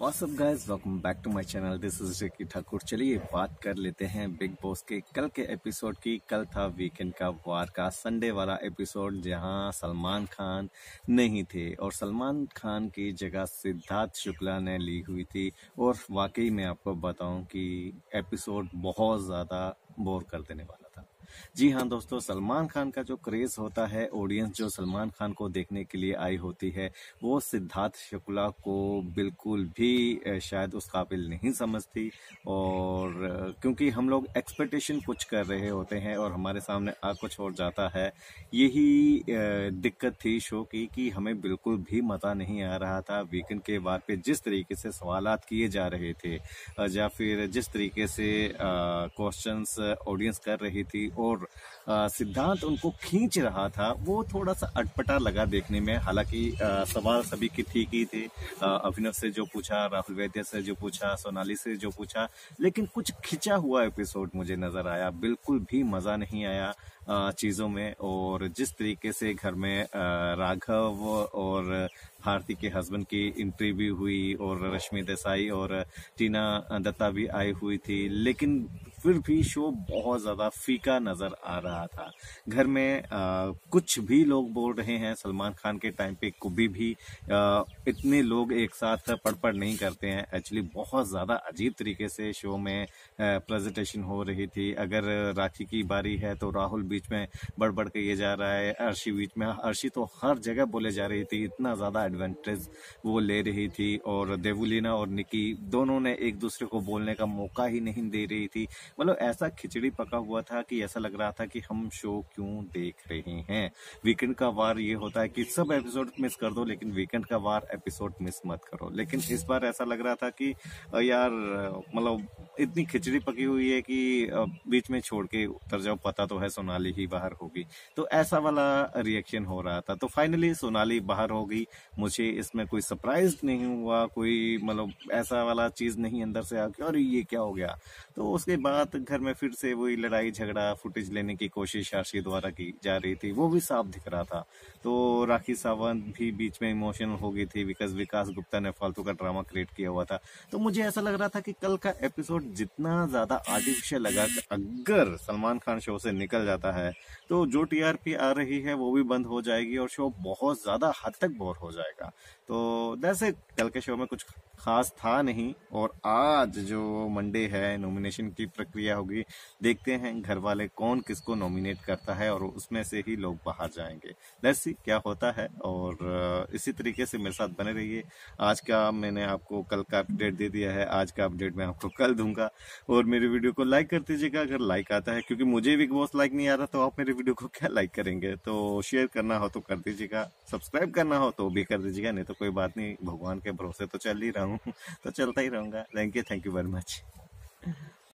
WhatsApp guys welcome back to my channel this is Ricky Thakur चलिए बात कर लेते हैं बिग बॉस के कल के एपिसोड की कल था वीकेंड का वार का संडे वाला एपिसोड जहां सलमान खान नहीं थे और सलमान खान की जगह सिद्धार्थ शुक्ला ने ली हुई थी और वाकई मैं आपको बताऊं कि एपिसोड बहुत ज़्यादा बोर कर देने वाला जी हाँ दोस्तों सलमान खान का जो क्रेज होता है ऑडियंस जो सलमान खान को देखने के लिए आई होती है वो सिद्धार्थ शुक्ला को बिल्कुल भी शायद उस काबिल नहीं समझती और क्योंकि हम लोग एक्सपेक्टेशन कुछ कर रहे होते हैं और हमारे सामने आ कुछ और जाता है यही दिक्कत थी शो की कि हमें बिल्कुल भी मज़ा नहीं आ रहा था वीकेंड के बाद पे जिस तरीके से सवाल किए जा रहे थे या फिर जिस तरीके से क्वेश्चंस ऑडियंस कर रही थी और सिद्धांत उनको खींच रहा था वो थोड़ा सा अटपटा लगा देखने में हालांकि सवाल सभी की ठीक ही थे अभिनव से जो पूछा राहुल वैद्य से जो पूछा सोनाली से जो पूछा लेकिन कुछ खिंचा हुआ एपिसोड मुझे नजर आया बिल्कुल भी मजा नहीं आया चीज़ों में और जिस तरीके से घर में राघव और भारती के हस्बैंड की एंट्री भी हुई और रश्मि देसाई और टीना दत्ता भी आई हुई थी लेकिन फिर भी शो बहुत ज़्यादा फीका नज़र आ रहा था घर में आ, कुछ भी लोग बोल रहे हैं सलमान खान के टाइम पे कभी भी आ, इतने लोग एक साथ पढ़ पढ़ नहीं करते हैं एक्चुअली बहुत ज़्यादा अजीब तरीके से शो में प्रेजेंटेशन हो रही थी अगर राखी की बारी है तो राहुल भी बीच में बढ़ बढ़ के ये जा रहा है अर्शी बीच में अर्शी तो हर जगह बोले जा रही थी इतना ज़्यादा एडवांटेज वो ले रही थी और देवुलीना और निकी दोनों ने एक दूसरे को बोलने का मौका ही नहीं दे रही थी मतलब ऐसा खिचड़ी पका हुआ था कि ऐसा लग रहा था कि हम शो क्यों देख रहे हैं वीकेंड का वार ये होता है कि सब एपिसोड मिस कर दो लेकिन वीकेंड का वार एपिसोड मिस मत करो लेकिन इस बार ऐसा लग रहा था कि यार मतलब इतनी खिचड़ी पकी हुई है कि बीच में छोड़ के उतर जाओ पता तो है सोनाली ही बाहर होगी तो ऐसा वाला रिएक्शन हो रहा था तो फाइनली सोनाली बाहर हो गई मुझे इसमें कोई सरप्राइज नहीं हुआ कोई मतलब ऐसा वाला चीज नहीं अंदर से आ और ये क्या हो गया तो उसके बाद घर में फिर से वही लड़ाई झगड़ा फुटेज लेने की कोशिश आरसी द्वारा की जा रही थी वो भी साफ दिख रहा था तो राखी सावंत भी बीच में इमोशनल हो गई थी बिकॉज विकास गुप्ता ने फालतू का ड्रामा क्रिएट किया हुआ था तो मुझे ऐसा लग रहा था कि कल का एपिसोड जितना ज्यादा आर्टिफिशियल लगा अगर सलमान खान शो से निकल जाता होता है तो जो टीआरपी आ रही है वो भी बंद हो जाएगी और शो बहुत ज्यादा हद तक बोर हो जाएगा तो जैसे कल के शो में कुछ खास था नहीं और आज जो मंडे है नॉमिनेशन की प्रक्रिया होगी देखते हैं घर वाले कौन किसको नॉमिनेट करता है और उसमें से ही लोग बाहर जाएंगे लेट्स सी क्या होता है और इसी तरीके से मेरे साथ बने रहिए आज का मैंने आपको कल का अपडेट दे दिया है आज का अपडेट मैं आपको कल दूंगा और मेरी वीडियो को लाइक कर दीजिएगा अगर लाइक आता है क्योंकि मुझे बिग बॉस लाइक नहीं आ रहा तो आप मेरे वीडियो को क्या लाइक करेंगे तो शेयर करना हो तो कर दीजिएगा सब्सक्राइब करना हो तो भी कर दीजिएगा नहीं तो कोई बात नहीं भगवान के भरोसे तो चल ही रहा हूँ तो चलता ही रहूँगा thank you thank you very much